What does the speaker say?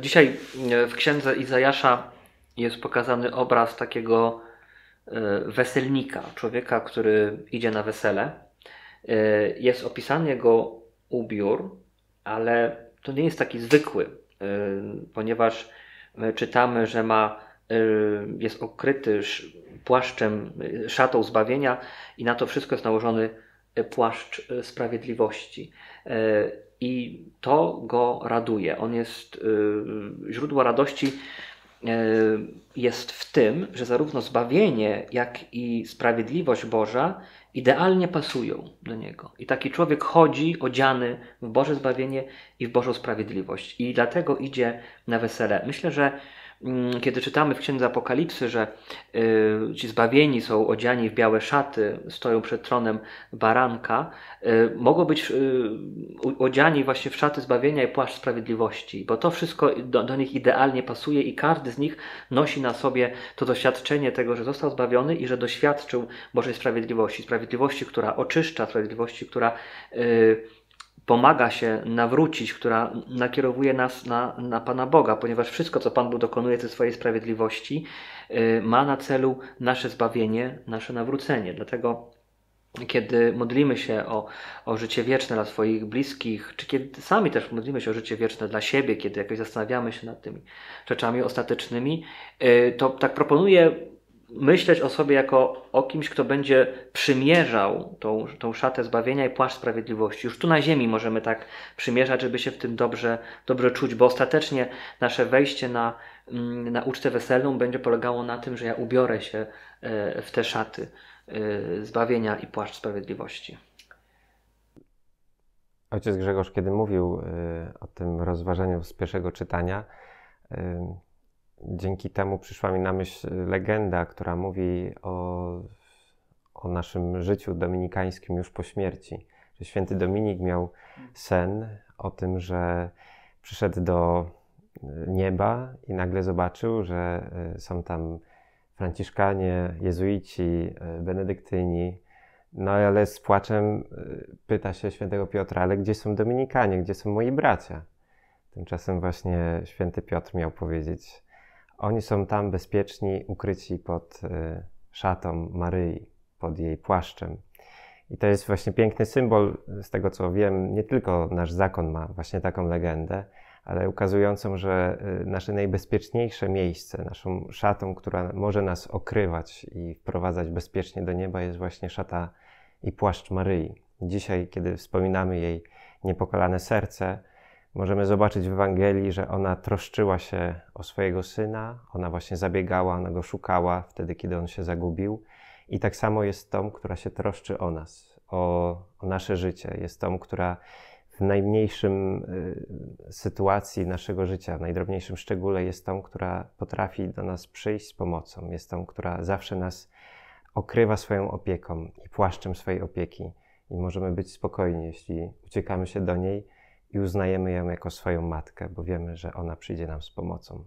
Dzisiaj e, w księdze Izajasza jest pokazany obraz takiego e, weselnika, człowieka, który idzie na wesele. E, jest opisany jego ubiór, ale to nie jest taki zwykły, ponieważ czytamy, że ma, jest okryty płaszczem, szatą zbawienia i na to wszystko jest nałożony E, płaszcz e, sprawiedliwości. E, I to go raduje. On jest źródło radości jest w tym, że zarówno zbawienie, jak i sprawiedliwość Boża idealnie pasują do niego. I taki człowiek chodzi odziany w Boże zbawienie i w Bożą sprawiedliwość. I dlatego idzie na wesele. Myślę, że Mm, kiedy czytamy w Księdze Apokalipsy, że y, ci zbawieni są odziani w białe szaty, stoją przed tronem baranka, y, mogą być y, odziani właśnie w szaty zbawienia i płaszcz sprawiedliwości, bo to wszystko do, do nich idealnie pasuje i każdy z nich nosi na sobie to doświadczenie tego, że został zbawiony i że doświadczył Bożej sprawiedliwości, sprawiedliwości, która oczyszcza, sprawiedliwości, która pomaga się nawrócić, która nakierowuje nas na, na Pana Boga, ponieważ wszystko, co Pan Bóg dokonuje ze swojej sprawiedliwości, y, ma na celu nasze zbawienie, nasze nawrócenie. Dlatego kiedy modlimy się o, o życie wieczne dla swoich bliskich, czy kiedy sami też modlimy się o życie wieczne dla siebie, kiedy jakoś zastanawiamy się nad tymi rzeczami ostatecznymi, y, to tak proponuję myśleć o sobie jako o kimś, kto będzie przymierzał tą, tą szatę zbawienia i płaszcz sprawiedliwości. Już tu na ziemi możemy tak przymierzać, żeby się w tym dobrze, dobrze czuć, bo ostatecznie nasze wejście na, mm, na ucztę weselną będzie polegało na tym, że ja ubiorę się e, w te szaty e, zbawienia i płaszcz sprawiedliwości. Ojciec Grzegorz, kiedy mówił e, o tym rozważaniu z pierwszego czytania, dzięki temu przyszła mi na myśl legenda, która mówi o, o naszym życiu dominikańskim już po śmierci. Że święty Dominik miał sen o tym, że przyszedł do nieba i nagle zobaczył, że e, są tam Franciszkanie, Jezuici, e, Benedyktyni. No ale z płaczem e, pyta się świętego Piotra, ale gdzie są Dominikanie, gdzie są moi bracia? Tymczasem właśnie święty Piotr miał powiedzieć, oni są tam bezpieczni, ukryci pod y, szatą Maryi, pod jej płaszczem. I to jest właśnie piękny symbol, z tego co wiem, nie tylko nasz zakon ma właśnie taką legendę, ale ukazującą, że y, nasze najbezpieczniejsze miejsce, naszą szatą, która może nas okrywać i wprowadzać bezpiecznie do nieba, jest właśnie szata i płaszcz Maryi. Dzisiaj, kiedy wspominamy jej niepokalane serce, Możemy zobaczyć w Ewangelii, że ona troszczyła się o swojego syna, ona właśnie zabiegała, ona go szukała wtedy, kiedy on się zagubił. I tak samo jest tą, która się troszczy o nas, o, o nasze życie. Jest tą, która w najmniejszym y, sytuacji naszego życia, w najdrobniejszym szczególe jest tą, która potrafi do nas przyjść z pomocą, jest tą, która zawsze nas okrywa swoją opieką i płaszczem swojej opieki. I możemy być spokojni, jeśli uciekamy się do niej i uznajemy ją jako swoją matkę, bo wiemy, że ona przyjdzie nam z pomocą.